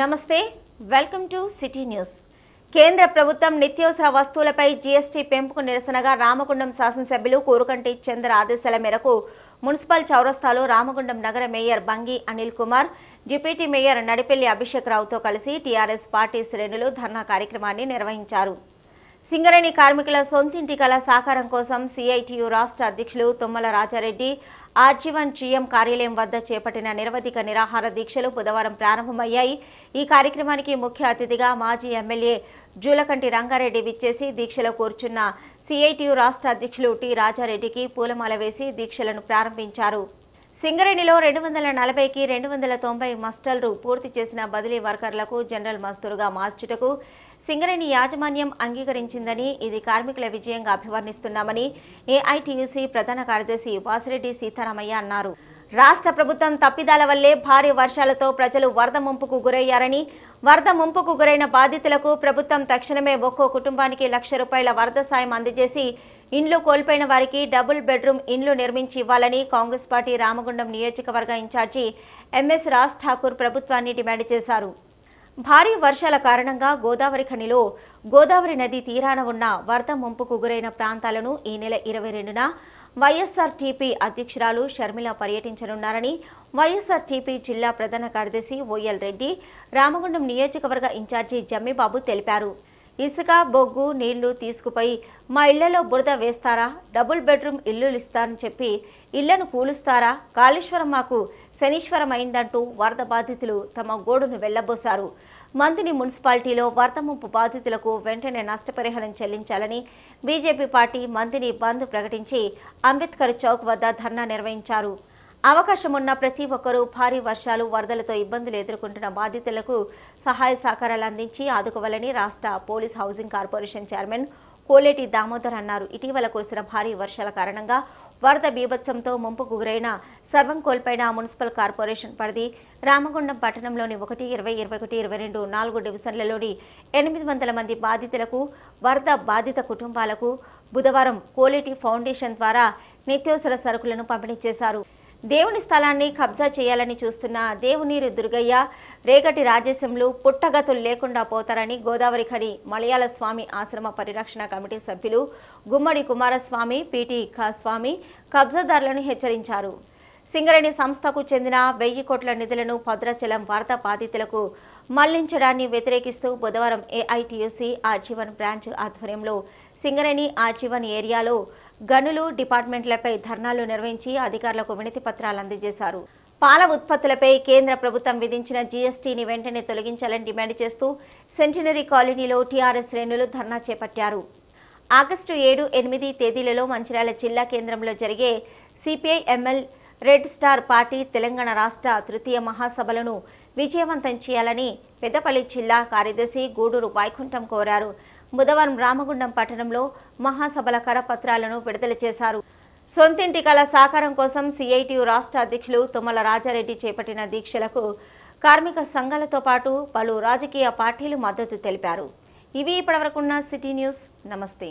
నమస్తే welcome to city news కేంద్ర ప్రభుత్వం నిత్యావసర వస్తువులపై జీఎస్టీ పెంపుకు నిరసనగా రామగుండం శాసనసభ్యులు కూరుకంటి చంద్ర ఆదేశాల మేరకు మున్సిపల్ చౌరస్తాలో రామగుండం నగర mayor Bangi Anil Kumar deputy mayor Nadipelli Abhishek రావుతో కలిసి టీఆర్ఎస్ పార్టీ శ్రేణులు ధర్నా కార్యక్రమాన్ని నిర్వహించారు సింగరేణి కార్మికుల సొంతింటి కల సాకారం కోసం సిఐటియు రాష్ట్ర అధ్యక్షులు తుమ్మల రాజారెడ్డి ఆర్జీవన్ జీఎం కార్యాలయం వద్ద చేపట్టిన నిరవధిక నిరాహార దీక్షలు బుధవారం ప్రారంభమయ్యాయి ఈ కార్యక్రమానికి ముఖ్య అతిథిగా మాజీ ఎమ్మెల్యే జూలకంటి రంగారెడ్డి విచ్చేసి దీక్షలో కూర్చున్న సిఐటియు రాష్ట్ర అధ్యక్షులు టి రాజారెడ్డికి పూలమాల వేసి దీక్షలను ప్రారంభించారు సింగరేణిలో రెండు వందల నలభైకి రెండు వందల తొంభై మస్టర్లు పూర్తి చేసిన బదిలీ వర్కర్లకు జనరల్ మస్తులుగా మార్చుటకు సింగరేణి యాజమాన్యం అంగీకరించిందని ఇది కార్మికుల విజయంగా అభివర్ణిస్తున్నామని ఏఐటీయూసీ ప్రధాన కార్యదర్శి వాసిరెడ్డి సీతారామయ్య అన్నారు రాష్ట్ర ప్రభుత్వం తప్పిదాల వల్లే భారీ వర్షాలతో ప్రజలు వరద ముంపుకు గురయ్యారని వరద ముంపుకు గురైన బాధితులకు ప్రభుత్వం తక్షణమే ఒక్కో కుటుంబానికి లక్ష రూపాయల వరద సాయం అందజేసి ఇండ్లు కోల్పోయిన వారికి డబుల్ బెడ్రూమ్ ఇండ్లు నిర్మించి ఇవ్వాలని కాంగ్రెస్ పార్టీ రామగుండం నియోజకవర్గ ఇన్ఛార్జి ఎంఎస్ రాజ్ ఠాకూర్ ప్రభుత్వాన్ని డిమాండ్ చేశారు భారీ వర్షాల కారణంగా గోదావరి ఖనిలో గోదావరి నది తీరాన ఉన్న వరద ముంపుకు గురైన ప్రాంతాలను ఈ నెల ఇరవై రెండున టీపీ అధ్యక్షురాలు షర్మిల పర్యటించనున్నారని టీపీ జిల్లా ప్రధాన కార్యదర్శి ఓఎల్ రెడ్డి రామగుండం నియోజకవర్గ ఇన్ఛార్జి జమ్మిబాబు తెలిపారు ఇసుక బొగ్గు నీళ్లు తీసుకుపోయి మా ఇళ్లలో బురద వేస్తారా డబుల్ బెడ్రూమ్ ఇల్లులు ఇస్తారని చెప్పి ఇళ్లను కూలుస్తారా కాళేశ్వరం మాకు శనీశ్వరం అయిందంటూ వరద బాధితులు తమ గోడును వెళ్లబోశారు మందిని మున్సిపాలిటీలో వరద ముంపు బాధితులకు వెంటనే నష్టపరిహారం చెల్లించాలని బీజేపీ పార్టీ మందిని బంద్ ప్రకటించి అంబేద్కర్ చౌక్ వద్ద ధర్నా నిర్వహించారు అవకాశం ఉన్న ప్రతి ఒక్కరూ భారీ వర్షాలు వరదలతో ఇబ్బందులు ఎదుర్కొంటున్న బాధితులకు సహాయ సహకారాలు అందించి ఆదుకోవాలని రాష్ట్ర police housing corporation chairman Koleti Damodar అన్నారు ఇటీవల కురిసిన భారీ వర్షాల కారణంగా వరద బీభత్సంతో ముంపుకు గురైన సర్వం కోల్పోయిన మున్సిపల్ కార్పొరేషన్ పరిధి రామగుండం పట్టణంలోని ఒకటి ఇరవై ఇరవై ఒకటి ఇరవై రెండు నాలుగు డివిజన్లలోని ఎనిమిది వందల మంది బాధితులకు వరద బాధిత కుటుంబాలకు బుధవారం కోలేటి ఫౌండేషన్ ద్వారా నిత్యావసర సరుకులను పంపిణీ చేశారు దేవుని స్థలాన్ని కబ్జా చేయాలని చూస్తున్న దేవునీరు దుర్గయ్య రేగటి రాజేశంలు పుట్టగతులు లేకుండా పోతారని గోదావరి ఖని మలయాళ స్వామి ఆశ్రమ పరిరక్షణ కమిటీ సభ్యులు గుమ్మడి కుమారస్వామి పీటీ స్వామి కబ్జాదారులను హెచ్చరించారు సింగరేణి సంస్థకు చెందిన వెయ్యి కోట్ల నిధులను భద్రాచలం వరద బాధితులకు మళ్లించడాన్ని వ్యతిరేకిస్తూ బుధవారం ఏఐటీయూసీ ఆజీవన్ బ్రాంచ్ ఆధ్వర్యంలో సింగరేణి ఆజీవన్ ఏరియాలో గనులు డిపార్ట్మెంట్లపై ధర్నాలు నిర్వహించి అధికారులకు వినతి పత్రాలు అందజేశారు పాల ఉత్పత్తులపై కేంద్ర ప్రభుత్వం విధించిన జీఎస్టీని వెంటనే తొలగించాలని డిమాండ్ చేస్తూ సెంటినరీ కాలనీలో టీఆర్ఎస్ శ్రేణులు ధర్నా చేపట్టారు ఆగస్టు ఏడు ఎనిమిది తేదీలలో మంచిర్యాల జిల్లా కేంద్రంలో జరిగే CPI ML red star party Telangana రాష్ట్ర తృతీయ మహాసభలను విజయవంతం చేయాలని పెద్దపల్లి జిల్లా కార్యదర్శి గూడూరు వైకుంఠం కోరారు బుధవారం రామగుండం పట్టణంలో మహాసభల కరపత్రాలను విడుదల చేశారు సొంతింటి కళ సాకారం కోసం సిఐటియు రాష్ట్ర అధ్యక్షులు తుమ్మల రాజారెడ్డి చేపట్టిన దీక్షలకు కార్మిక సంఘాలతో పాటు పలు రాజకీయ పార్టీలు మద్దతు తెలిపారు ఇవి ఇప్పటివరకున్న సిటీ న్యూస్ నమస్తే